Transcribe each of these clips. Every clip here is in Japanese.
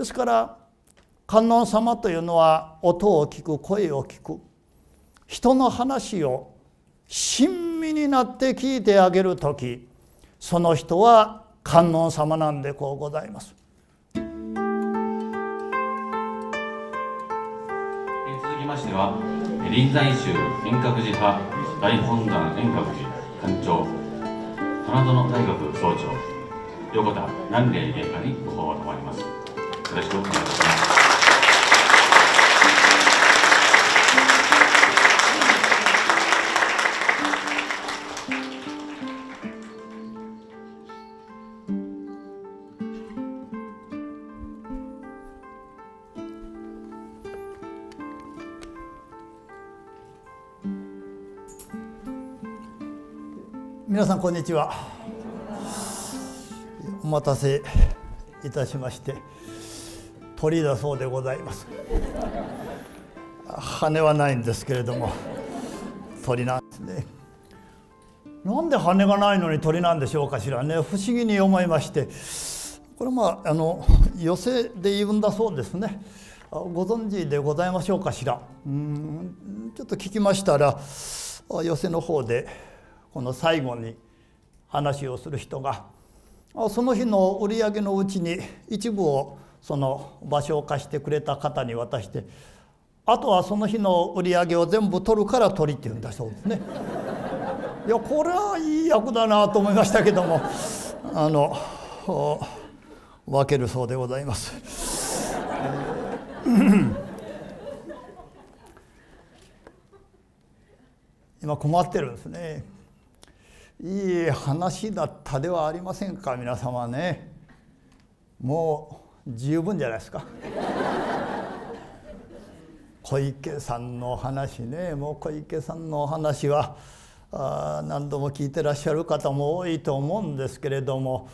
ですから観音様というのは音を聞く声を聞く人の話を親身になって聞いてあげる時その人は観音様なんでこうございます。続きましては臨済宗円覚寺派大本山円覚寺館長花園大学総長横田南霊陛下にご奉を賜ります。よろしくお願いします。皆さんこんにちはお待たせいたしまして鳥だそうでございます羽はないんですけれども鳥なんですねなんで羽がないのに鳥なんでしょうかしらね不思議に思いましてこれまああの寄せで言うんだそうですねご存知でございましょうかしらうんちょっと聞きましたら寄せの方でこの最後に話をする人がその日の売り上げのうちに一部をその場所を貸してくれた方に渡してあとはその日の売り上げを全部取るから取りって言うんだそうですね。いやこれはいい役だなと思いましたけどもあの分けるそうでございます。今困ってるんですね。いい話だったではありませんか皆様ね。もう十分じゃないですか 小池さんのお話ねもう小池さんのお話はあ何度も聞いてらっしゃる方も多いと思うんですけれども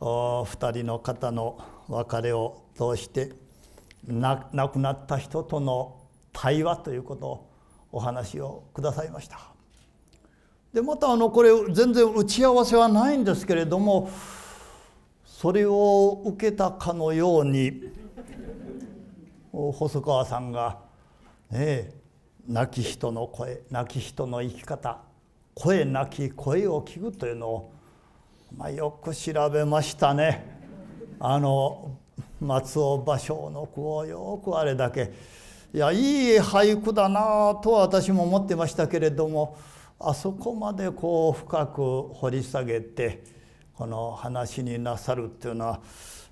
2人の方の別れを通して亡くなった人との対話ということをお話をくださいました。でまたあのこれ全然打ち合わせはないんですけれどもそれを受けたかのように細川さんが、ね、亡き人の声亡き人の生き方声なき声を聞くというのを、まあ、よく調べましたね。あの松尾芭蕉の句をよくあれだけいやいい俳句だなとは私も思ってましたけれどもあそこまでこう深く掘り下げてこの話になさるっていうのは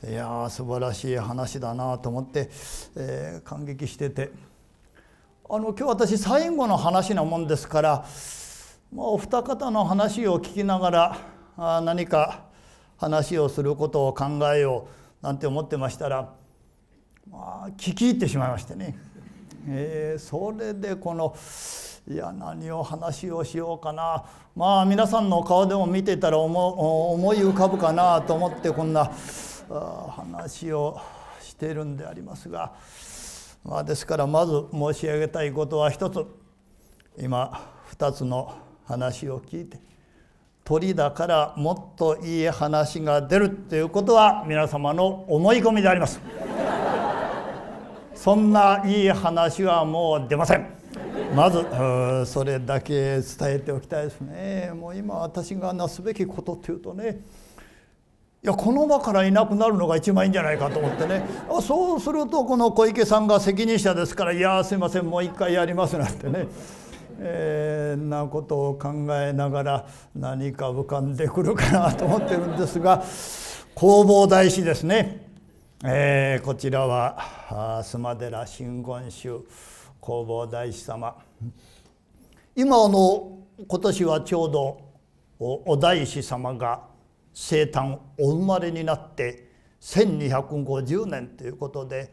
いや素晴らしい話だなと思って、えー、感激しててあの今日私最後の話なもんですから、まあ、お二方の話を聞きながらあ何か話をすることを考えようなんて思ってましたら、まあ、聞き入ってしまいましてね。えー、それでこのいや何を話をしようかなまあ皆さんの顔でも見てたら思思い浮かぶかなと思ってこんな話をしているんでありますが、まあ、ですからまず申し上げたいことは一つ今2つの話を聞いて鳥だからもっといい話が出るっていうことは皆様の思い込みであります。そんないい話はもう出ません。まずそれだけ伝えておきたいですねもう今私がなすべきことっていうとねいやこの場からいなくなるのが一番いいんじゃないかと思ってねそうするとこの小池さんが責任者ですから「いやすいませんもう一回やります」なんてね。えー、なことを考えながら何か浮かんでくるかなと思ってるんですが弘法大師ですね、えー、こちらは須磨寺真言宗。弘法大師様今あの今年はちょうどお大師様が生誕お生まれになって1250年ということで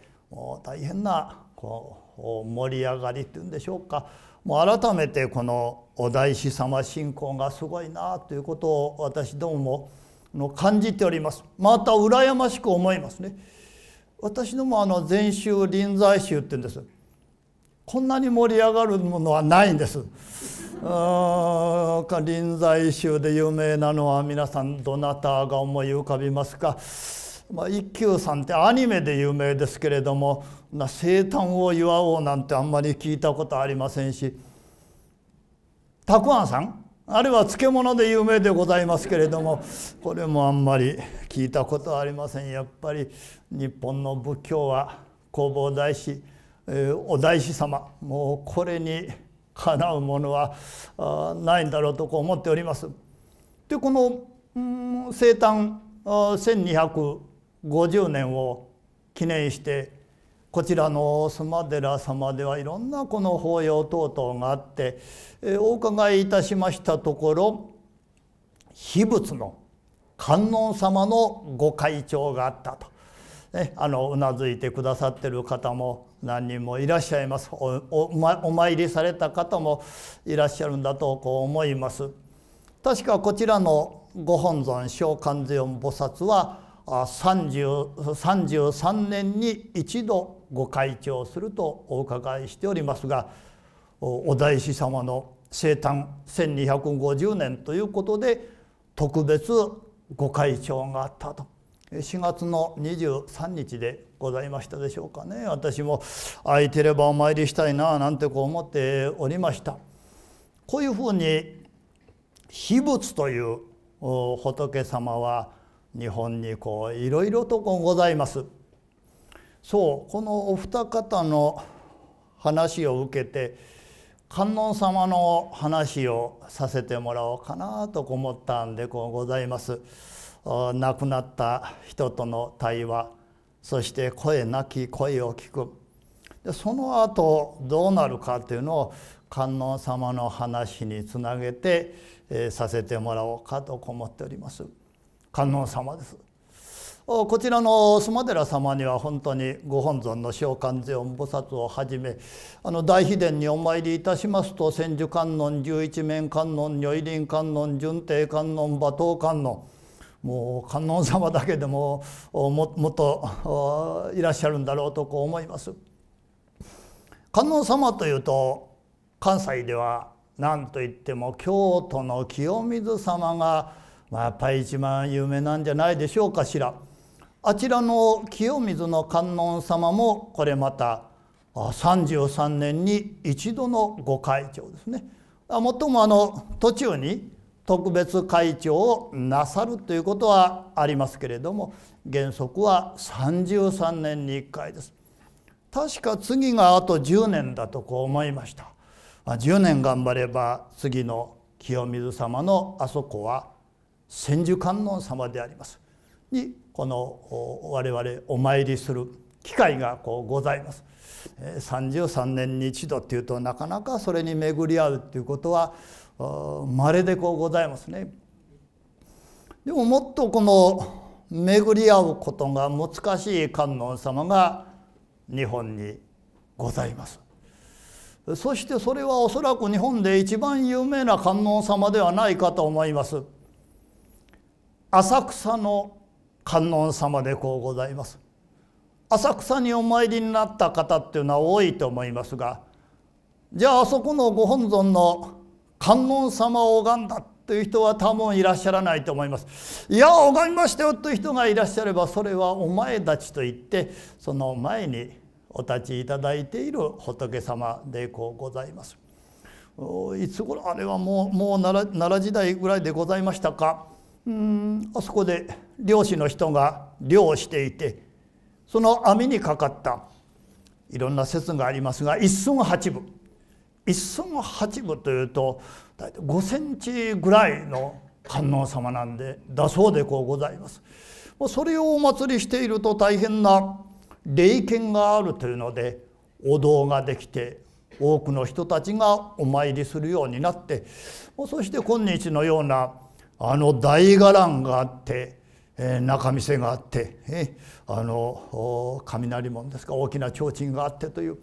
大変なこう盛り上がりっていうんでしょうかもう改めてこのお大師様信仰がすごいなということを私どもも感じておりますまた羨ましく思いますね。私どもあの禅宗臨済宗って言うんですこんなに盛り上がるものはないんです。臨済宗で有名なのは皆さんどなたが思い浮かびますか、まあ、一休さんってアニメで有名ですけれども生誕を祝おうなんてあんまり聞いたことありませんしたくあんさんあるいは漬物で有名でございますけれどもこれもあんまり聞いたことありませんやっぱり日本の仏教は弘法大師お大師様もうこれにかなうものはないんだろうとこう思っております。でこの、生誕1250年を記念してこちらの須磨寺様ではいろんなこの法要等々があってお伺いいたしましたところ秘仏の観音様のご開帳があったと、ね、あのうなずいてくださってる方も何人もいらっしゃいますお参りされた方もいらっしゃるんだとこう思います確かこちらのご本尊小観世音菩薩は33年に一度ご開帳するとお伺いしておりますがお大師様の生誕1250年ということで特別ご開帳があったと4月の23日でございましたでしょうかね私も空いてればお参りしたいななんてこう思っておりましたこういうふうに秘仏という仏様は日本にこういろいろとございますそうこのお二方の話を受けて観音様の話をさせてもらおうかなと思ったんでこうございます。亡くなった人との対話そして声なき声を聞くでその後どうなるかというのを観音様の話につなげて、えー、させてもらおうかと思っております観音様ですこちらの須磨寺様には本当にご本尊の召喚世音菩薩をはじめあの大秘伝にお参りいたしますと千手観音十一面観音如意輪観音純帝観音馬頭観音もう観音様だけでももっといらっしゃるんだろうとこう思います。観音様というと関西では何といっても京都の清水様が、まあ、やっぱり一番有名なんじゃないでしょうかしら。あちらの清水の観音様もこれまた33年に一度のご開帳ですね。もっともあの途中に特別会長をなさるということはありますけれども原則は33年に1回です確か次があと10年だとこう思いました、ま10年頑張れば次の清水様のあそこは千手観音様でありますにこの我々お参りする機会がこうございます。33年に一度っていうとなかなかそれに巡り合うっていうことはまれでこうございますね。でももっとこの巡り合うことが難しい観音様が日本にございます。そしてそれはおそらく日本で一番有名な観音様ではないかと思います。浅草の観音様でこうございます。浅草にお参りになった方っていうのは多いと思いますがじゃああそこのご本尊の観音様を拝んだという人は多分いらっしゃらないと思います。いや拝みましたよという人がいらっしゃればそれはお前たちと言ってその前にお立ちいただいている仏様でこうございます。いつ頃あれはもうもう奈良時代ぐらいでございましたかうんあそこで漁師の人が漁をしていてその網にかかったいろんな説がありますが一寸八分一寸八分というと大体5センチぐらいの観音様なんでだそうでこうございます。それをお祭りしていると大変な霊剣があるというのでお堂ができて多くの人たちがお参りするようになってそして今日のようなあの大伽藍があってえー、中見世があって、えー、あの雷門ですか大きな提灯があってという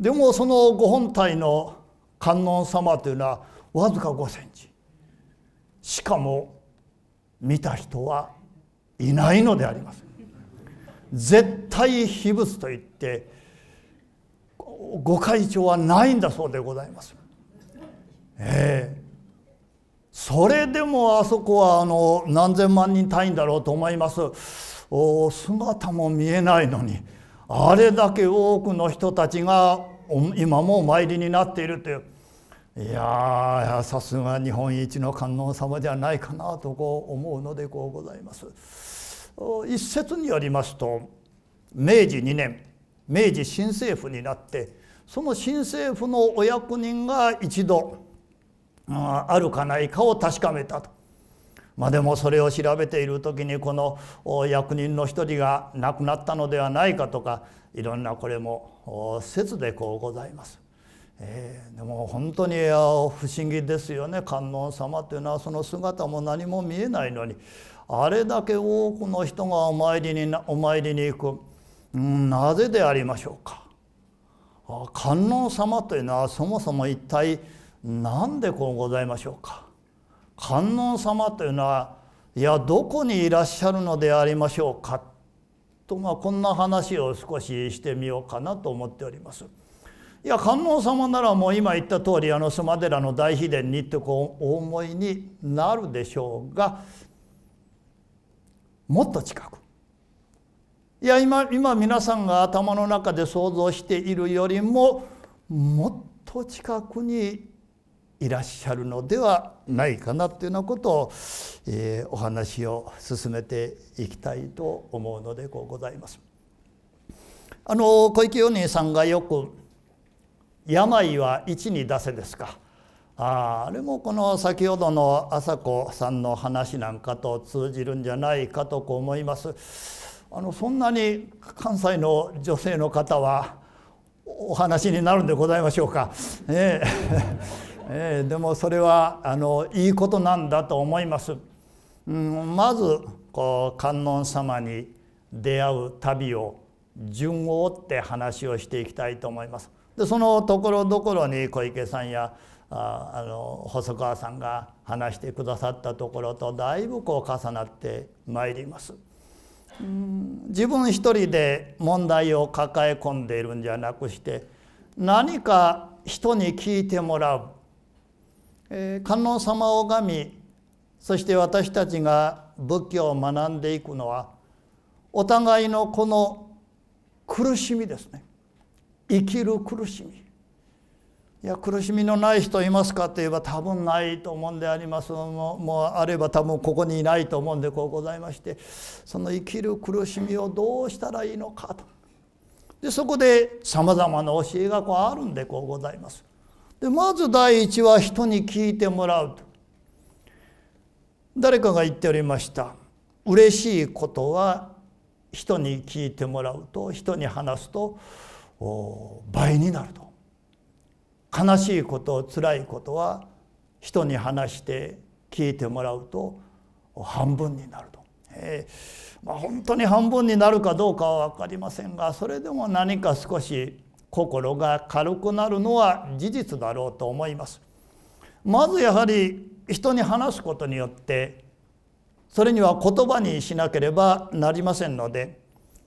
でもそのご本体の観音様というのはわずか5センチしかも見た人はいないのであります絶対秘仏といってご会長はないんだそうでございます。ええーそれでもあそこはあの何千万人単位だろうと思いますお姿も見えないのにあれだけ多くの人たちが今もお参りになっているといういやさすが日本一の観音様じゃないかなとこう思うのでこうございます。一説によりますと明治2年明治新政府になってその新政府のお役人が一度あるかないかを確かめたと。まあ、でもそれを調べている時にこの役人の一人が亡くなったのではないかとかいろんなこれも説でこうございます。えー、でも本当に不思議ですよね観音様というのはその姿も何も見えないのにあれだけ多くの人がお参りにお参りに行く、うん、なぜでありましょうか観音様というのはそもそも一体なんでこうございましょうか観音様というのはいやどこにいらっしゃるのでありましょうかとまあこんな話を少ししてみようかなと思っております。いや観音様ならもう今言った通りあの須寺の大秘伝にってこうお思いになるでしょうがもっと近くいや今今皆さんが頭の中で想像しているよりももっと近くにいらっしゃるのではないかなっていうようなことを、えー、お話を進めていきたいと思うのでこうございます。あの小池米さんがよく「病は一に出せ」ですか。ああれもこの先ほどの朝子さんの話なんかと通じるんじゃないかと思います。あのそんなに関西の女性の方はお話になるんでございましょうか。えええー、でもそれはあのいいことなんだと思います。うん、まずこう観音様に出会う旅を順を追って話をしていきたいと思います。でそのところどころに小池さんやああの細川さんが話してくださったところとだいぶこう重なってまいります。うん自分一人で問題を抱え込んでいるんじゃなくして何か人に聞いてもらう観音様を拝みそして私たちが仏教を学んでいくのはお互いのこの苦しみですね生きる苦しみいや苦しみのない人いますかといえば多分ないと思うんでありますももうあれば多分ここにいないと思うんでこうございましてその生きる苦しみをどうしたらいいのかとでそこでさまざまな教えがこうあるんでこうございます。でまず第一は人に聞いてもらうと誰かが言っておりました嬉しいことは人に聞いてもらうと人に話すと倍になると悲しいこと辛いことは人に話して聞いてもらうと半分になると、えーまあ、本当に半分になるかどうかは分かりませんがそれでも何か少し心が軽くなるのは事実だろうと思います。まずやはり人に話すことによってそれには言葉にしなければなりませんので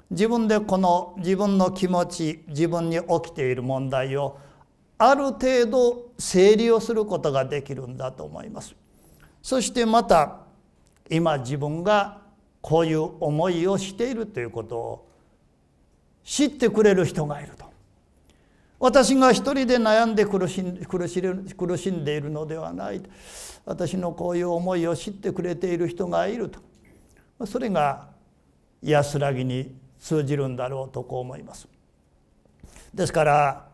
自分でこの自分の気持ち自分に起きている問題をある程度整理をすることができるんだと思います。そしてまた今自分がこういう思いをしているということを知ってくれる人がいると私が一人で悩んで苦しん苦し苦しんでいるのではない私のこういう思いを知ってくれている人がいるとそれが安らぎに通じるんだろうとこう思います。ですから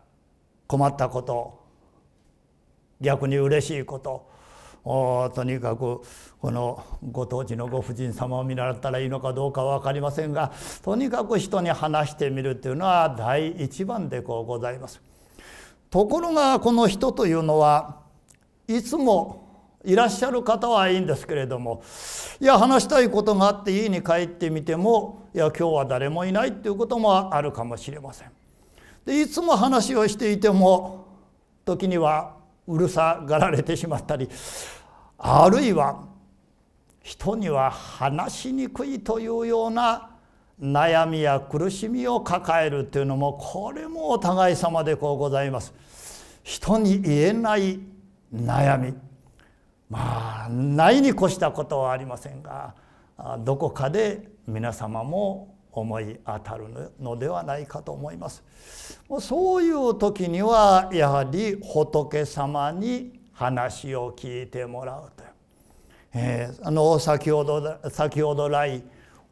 困ったこと逆に嬉しいこととにかくこのご当地のご婦人様を見習ったらいいのかどうかは分かりませんがとにかく人に話してみるというのは第一番でこうございます。ところがこの人というのはいつもいらっしゃる方はいいんですけれどもいや話したいことがあって家に帰ってみてもいや今日は誰もいないということもあるかもしれません。でいつも話をしていても時にはうるさがられてしまったりあるいは人には話しにくいというような悩みや苦しみを抱えるというのもこれもお互い様でこうございます。人に言えない悩みまあないに越したことはありませんがどこかで皆様も思い当たるのではないかと思います。そういう時にはやはり仏様に話を聞いてもらうとえー、あの先ほど先ほど来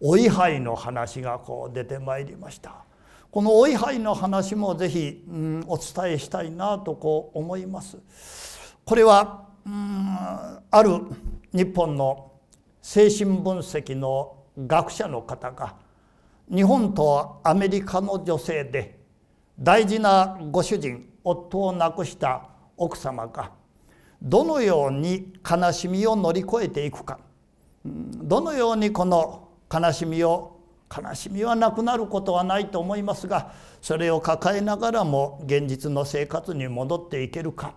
お位牌の話がこう出てまいりました。このお位牌の話もぜひ、うん、お伝えしたいなとこう思います。これは、うん、ある日本の精神分析の学者の方が日本とアメリカの女性で大事なご主人夫を亡くした奥様がどのように悲しみを乗り越えていくかどのようにこの悲しみを悲しみはなくなることはないと思いますがそれを抱えながらも現実の生活に戻っていけるか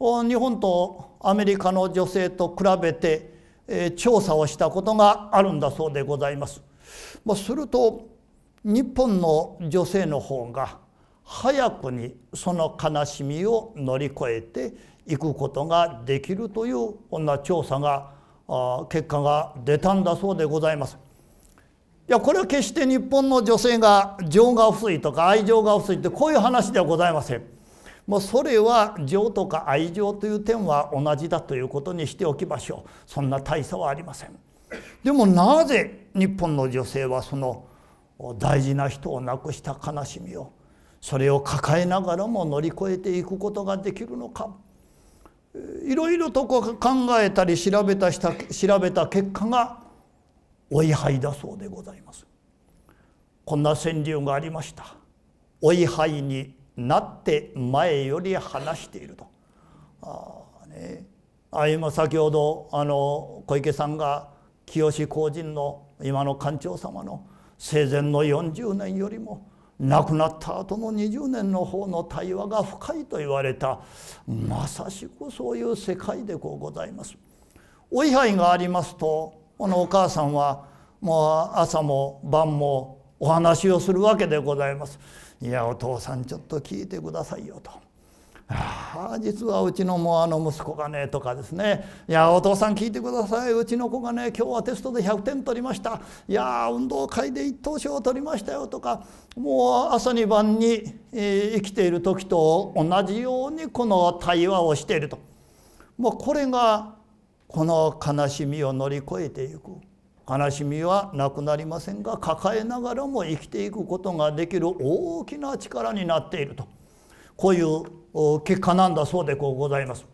日本とアメリカの女性と比べて調査をしたことがあるんだそうでございます。まあ、すると日本の女性の方が早くにその悲しみを乗り越えていくことができるというこんな調査が結果が出たんだそうでございます。いやこれは決して日本の女性が情が薄いとか愛情が薄いってこういう話ではございません。もうそれは情とか愛情という点は同じだということにしておきましょう。そんな大差はありません。でもなぜ日本の女性はその大事な人を亡くした悲しみをそれを抱えながらも乗り越えていくことができるのかいろいろと考えたり調べたした調べた結果がお位牌だそうでございます。こんな川柳がありました。お位牌になって前より話していると。あね、あ今先ほどあの小池さんが清公人の今の館長様の生前の40年よりも亡くなった後の20年の方の対話が深いと言われたまさしくそういう世界でこうございます。お位牌がありますとこのお母さんはもう朝も晩もお話をするわけでございます。いやお父さんちょっと聞いてくださいよと。ああ実はうちのもあの息子がねとかですねいやお父さん聞いてくださいうちの子がね今日はテストで100点取りましたいや運動会で一等賞を取りましたよとかもう朝に晩に、えー、生きている時と同じようにこの対話をしているともうこれがこの悲しみを乗り越えていく悲しみはなくなりませんが抱えながらも生きていくことができる大きな力になっているとこういう結果なんだそうでございます。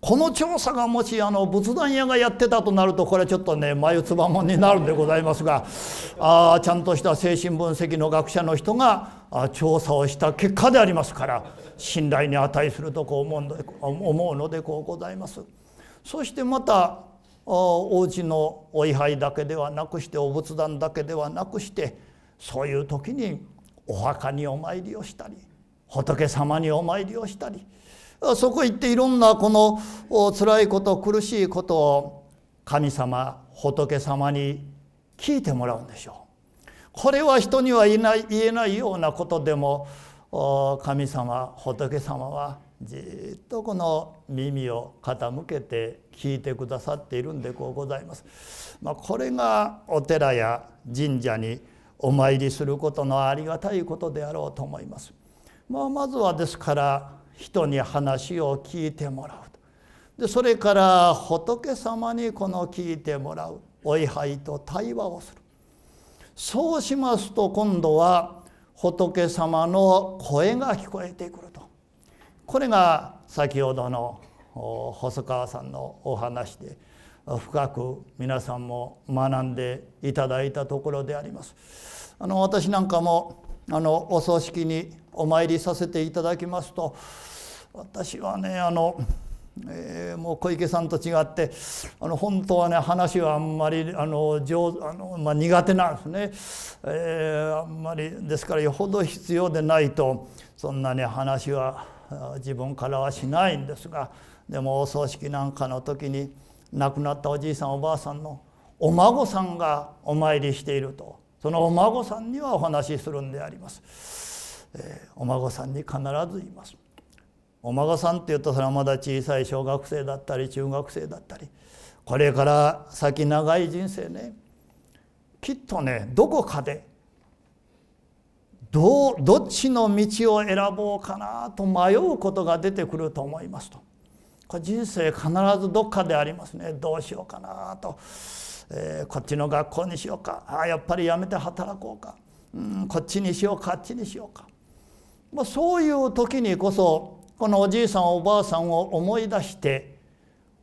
この調査がもしあの仏壇屋がやってたとなるとこれちょっとね眉唾もんになるんでございますがあちゃんとした精神分析の学者の人が調査をした結果でありますから信頼に値するとこう思うの思うのでこうございます。そしてまたお家のお位牌だけではなくしてお仏壇だけではなくしてそういう時にお墓にお参りをしたり仏様にお参りをしたりそこ行っていろんなこの辛いこと苦しいことを神様仏様に聞いてもらうんでしょう。これは人には言えない言えないようなことでも神様仏様はじっとこの耳を傾けて聞いてくださっているんでこうございます。まあ、これがお寺や神社にお参りすることのありがたいことであろうと思います。まあ、まずはですから人に話を聞いてもらうでそれから仏様にこの聞いてもらうお位牌と対話をするそうしますと今度は仏様の声が聞こえてくるとこれが先ほどの細川さんのお話で深く皆さんも学んでいただいたところであります。あの私なんかもあのお葬式にお参りさせていただきますと私はねあの、えー、もう小池さんと違ってあの本当はね話はあんまりあの上あの、まあ、苦手なんですね、えー、あんまりですからよほど必要でないとそんなに話は自分からはしないんですがでもお葬式なんかの時に亡くなったおじいさんおばあさんのお孫さんがお参りしていると。そのお孫さんにはお話しするんであります、えー、お孫さんに必ず言いますお孫さんっていうとそれはまだ小さい小学生だったり中学生だったりこれから先長い人生ねきっとねどこかでどうどっちの道を選ぼうかなと迷うことが出てくると思いますとこれ人生必ずどっかでありますねどうしようかなとえー、こっちの学校にしようかあやっぱりやめて働こうか、うん、こっちにしようかあっちにしようか、まあ、そういう時にこそこのおじいさんおばあさんを思い出して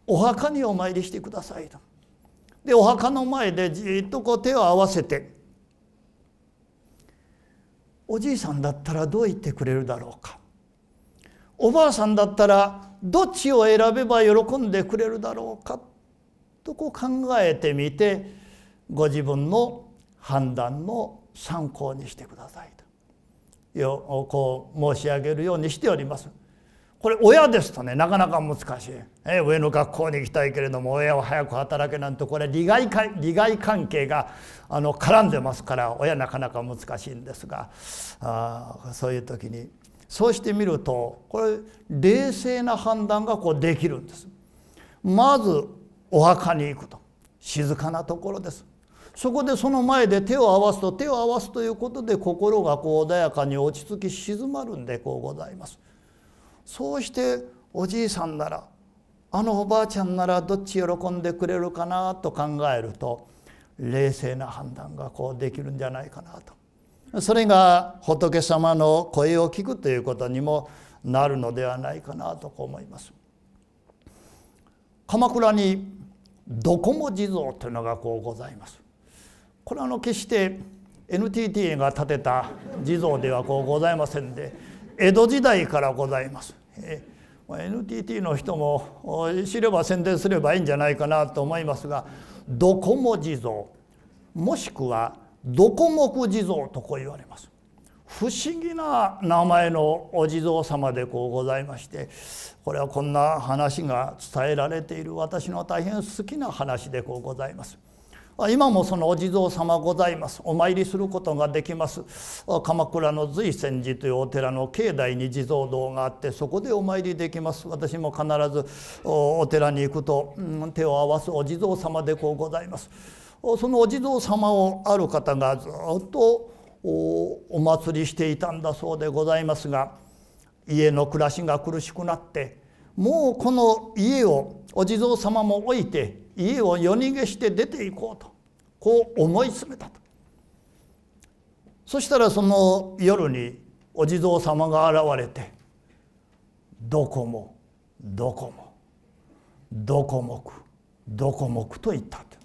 お墓にお参りしてくださいと。でお墓の前でじっとこう手を合わせておじいさんだったらどう言ってくれるだろうかおばあさんだったらどっちを選べば喜んでくれるだろうかとこう考えてみてご自分の判断の参考にしてくださいとよこう申し上げるようにしております。これ親ですとねなかなか難しい、え上の学校に行きたいけれども親を早く働けなんてこれ利害利害関係があの絡んでますから親なかなか難しいんですがあそういう時にそうしてみるとこれ冷静な判断がこうできるんです。まずお墓に行くと静かなところですそこでその前で手を合わすと手を合わすということで心がこう穏やかに落ち着き静まるんでこうございますそうしておじいさんならあのおばあちゃんならどっち喜んでくれるかなと考えると冷静な判断がこうできるんじゃないかなとそれが仏様の声を聞くということにもなるのではないかなと思います。鎌倉にドこモ地蔵というのがこうございます。これはあの決して NTT が建てた地蔵ではこうございませんで江戸時代からございます。NTT の人も知れば宣伝すればいいんじゃないかなと思いますがドコモ地蔵もしくはドコモ地蔵とこう言われます。不思議な名前のお地蔵様でこうございましてこれはこんな話が伝えられている私の大変好きな話でこうございます。今もそのお地蔵様ございますお参りすることができます鎌倉の瑞泉寺というお寺の境内に地蔵堂があってそこでお参りできます私も必ずお寺に行くと、うん、手を合わすお地蔵様でこうございますそのお地蔵様をある方がずっとお祭りしていたんだそうでございますが家の暮らしが苦しくなってもうこの家をお地蔵様も置いて家を夜逃げして出ていこうとこう思い詰めたとそしたらその夜にお地蔵様が現れてどこもどこもどこもくどこもくと言ったって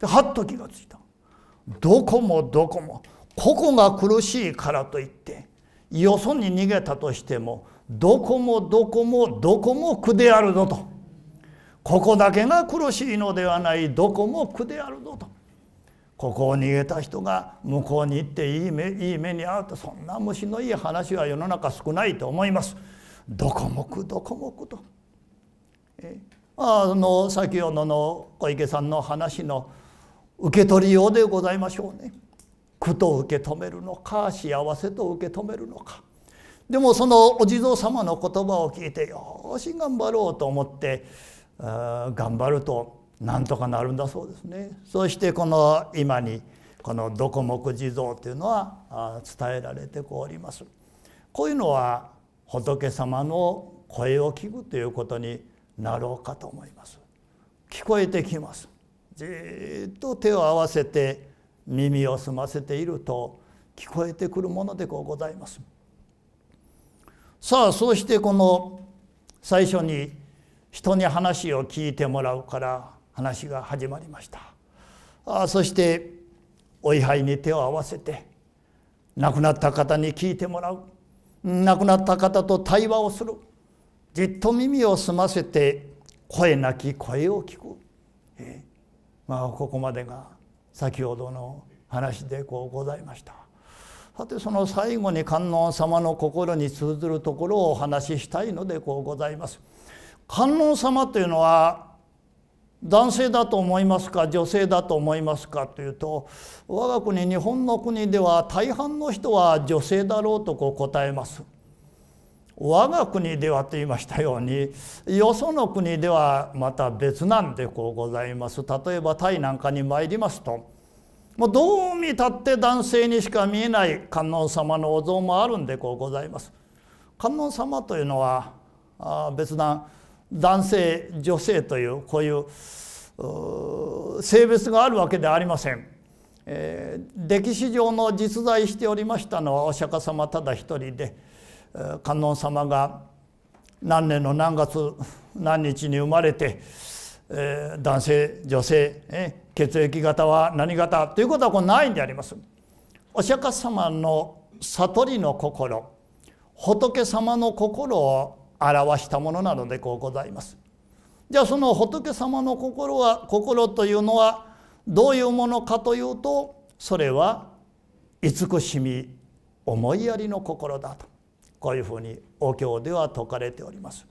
ではっと気がついたどこもどこもここが苦しいからといってよそに逃げたとしてもどこもどこもどこも苦であるぞとここだけが苦しいのではないどこも苦であるぞとここを逃げた人が向こうに行っていい目いい目に遭うとそんな虫のいい話は世の中少ないと思います。どこもくどこもくと。えあの先ほどの小池さんの話の受け取りようでございましょうね。苦と受け止めるのか幸せと受け止めるのかでもそのお地蔵様の言葉を聞いてよし頑張ろうと思って頑張るとなんとかなるんだそうですねそしてこの今にこの「どこもく地蔵」というのは伝えられております。こういうのは仏様の声を聞くということになろうかと思います。聞こえてきます。じっと手を合わせて耳を澄ませていると聞こえてくるものでございます。さあそしてこの最初に人に話を聞いてもらうから話が始まりましたあそしてお位牌に手を合わせて亡くなった方に聞いてもらう亡くなった方と対話をするじっと耳を澄ませて声なき声を聞く、えー、まあここまでが先ほどの話でこうございました。さてその最後に観音様の心に通ずるところをお話ししたいのでこうございます。観音様というのは男性だと思いますか女性だと思いますかというと我が国日本の国では大半の人は女性だろうとこう答えます。我が国ではと言いましたようによその国ではまた別なんでこうございます例えばタイなんかに参りますともうどう見たって男性にしか見えない観音様のお像もあるんでこうございます観音様というのはあ別段男性女性というこういう性別があるわけではありません、えー、歴史上の実在しておりましたのはお釈迦様ただ一人で観音様が何年の何月何日に生まれて、男性女性、血液型は何型ということはこれないんであります。お釈迦様の悟りの心仏様の心を表したものなのでこうございます。じゃあその仏様の心は心というのはどういうものかというとそれは慈しみ思いやりの心だとこういうふうにお経では説かれております。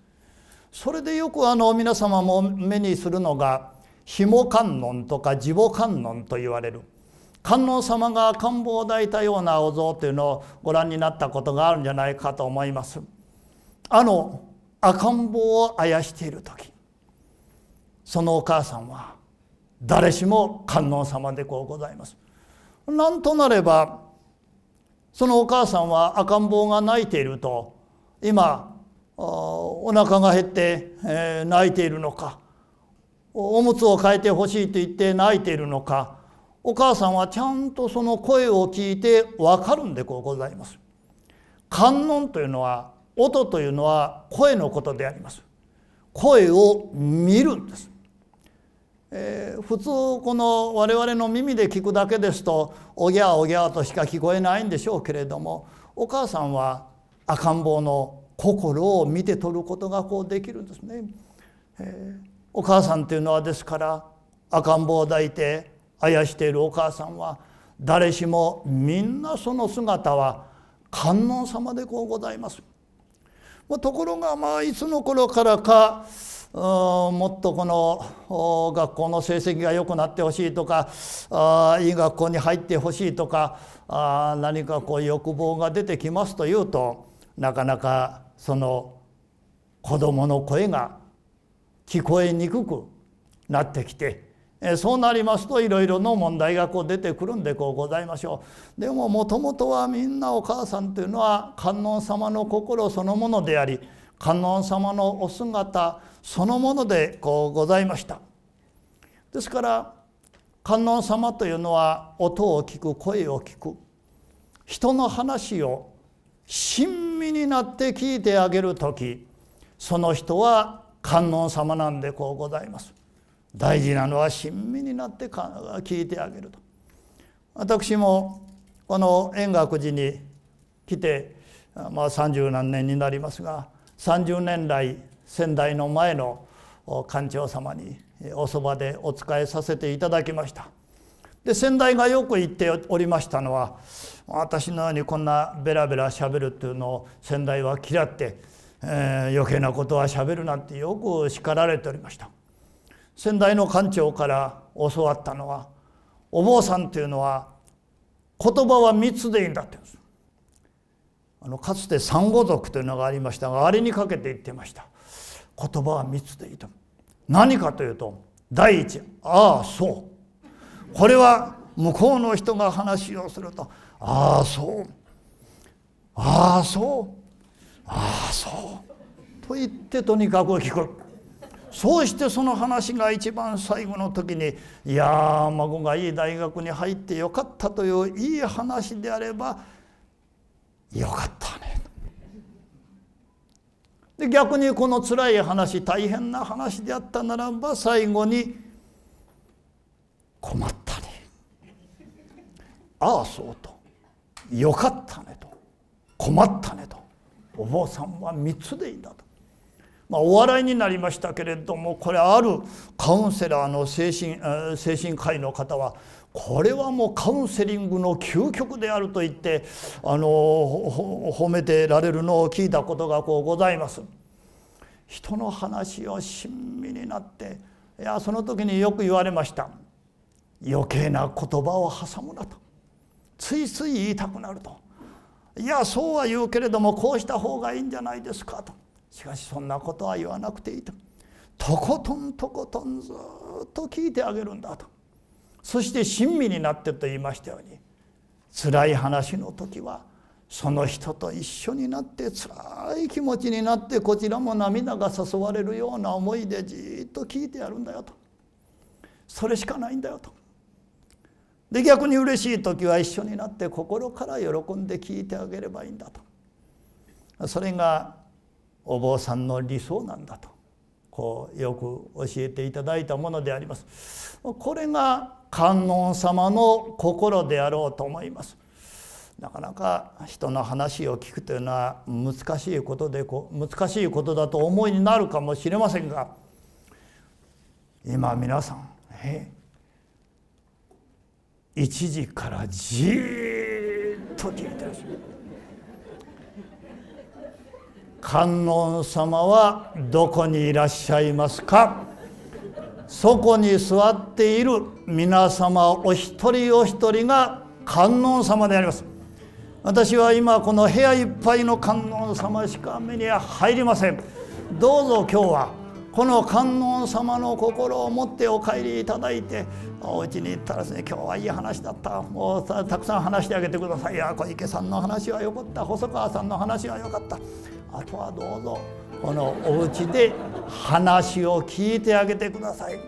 それでよくあの皆様も目にするのがも観音とか地母観音と言われる観音様が赤ん坊を抱いたようなお像というのをご覧になったことがあるんじゃないかと思います。あの赤ん坊をあやしている時そのお母さんは誰しも観音様でこうございます。なんとなればそのお母さんは赤ん坊が泣いていると今お腹が減って、泣いているのかおむつを替えてほしいと言って泣いているのかお母さんはちゃんとその声を聞いて分かるんでございます。観音というのは音というのは声のことであります。声を見るんです。えー、普通この我々の耳で聞くだけですとおぎゃおぎゃとしか聞こえないんでしょうけれどもお母さんは赤ん坊の心を見て取ることがこうできるんですね。えー、お母さんというのはですから赤ん坊を抱いてあやしているお母さんは誰しもみんなその姿は観音様でこうございます。まあ、ところがまあいつの頃からかもっとこの学校の成績が良くなってほしいとかあいい学校に入ってほしいとかあ何かこう欲望が出てきますというとなかなかその子どもの声が聞こえにくくなってきてそうなりますといろいろの問題がこう出てくるんでこうございましょう。でももともとはみんなお母さんというのは観音様の心そのものであり観音様のお姿そのものでこうございましたですから観音様というのは音を聞く声を聞く人の話を親身になって聞いてあげる時その人は観音様なんでこうございます大事なのは親身になって聞いてあげると私もこの円覚寺に来てまあ三十何年になりますが30年来先代の前の館長様におそばでお仕えさせていただきましたで先代がよく言っておりましたのは私のようにこんなベラベラしゃべるっていうのを先代は嫌って、えー、余計なことはしゃべるなんてよく叱られておりました先代の館長から教わったのはお坊さんというのは言葉は3つでいいんだって言うんですあのかつて三五族というのがありましたがあれにかけて言ってました言葉はつで挑む何かというと第一ああそうこれは向こうの人が話をするとああそうああそうああそうと言ってとにかく聞くそうしてその話が一番最後の時に「いや孫がいい大学に入ってよかった」といういい話であれば「よかった」で逆にこの辛い話大変な話であったならば最後に「困ったね」「ああそう」と「よかったね」と「困ったね」と「お坊さんは3つでいいんだ」とまあ、お笑いになりましたけれどもこれあるカウンセラーの精神精神科医の方はこれはもうカウンセリングの究極であると言ってあの褒めてられるのを聞いたことがこうございます。人の話を親身になっていやその時によく言われました余計な言葉を挟むなとついつい言いたくなるといやそうは言うけれどもこうした方がいいんじゃないですかとしかしそんなことは言わなくていいととことんとことんずっと聞いてあげるんだとそして親身になってと言いましたように辛い話の時はその人と一緒になって辛い気持ちになってこちらも涙が誘われるような思いでじっと聞いてやるんだよとそれしかないんだよと。で逆に嬉しい時は一緒になって心から喜んで聞いてあげればいいんだと。それがお坊さんの理想なんだとこうよく教えていただいたものであります。これが観音様の心であろうと思います。なかなか人の話を聞くというのは難しいことでこう難しいことだと思いになるかもしれませんが今皆さんえ1時からじーっと聞いてらっしゃる。観音様はどこにいらっしゃいますかそこに座っている皆様お一人お一人が観音様であります私は今この部屋いっぱいの観音様しか目に入りませんどうぞ今日はこの観音様の心を持ってお帰りいただいてお家に行ったらですね今日はいい話だったもうたくさん話してあげてくださいいや小池さんの話はよかった細川さんの話はよかったあとはどうぞこのお家で話を聞いてあげてください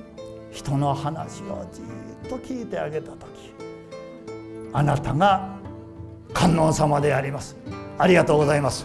人の話をじっと聞いてあげた時あなたが観音様でありますありがとうございます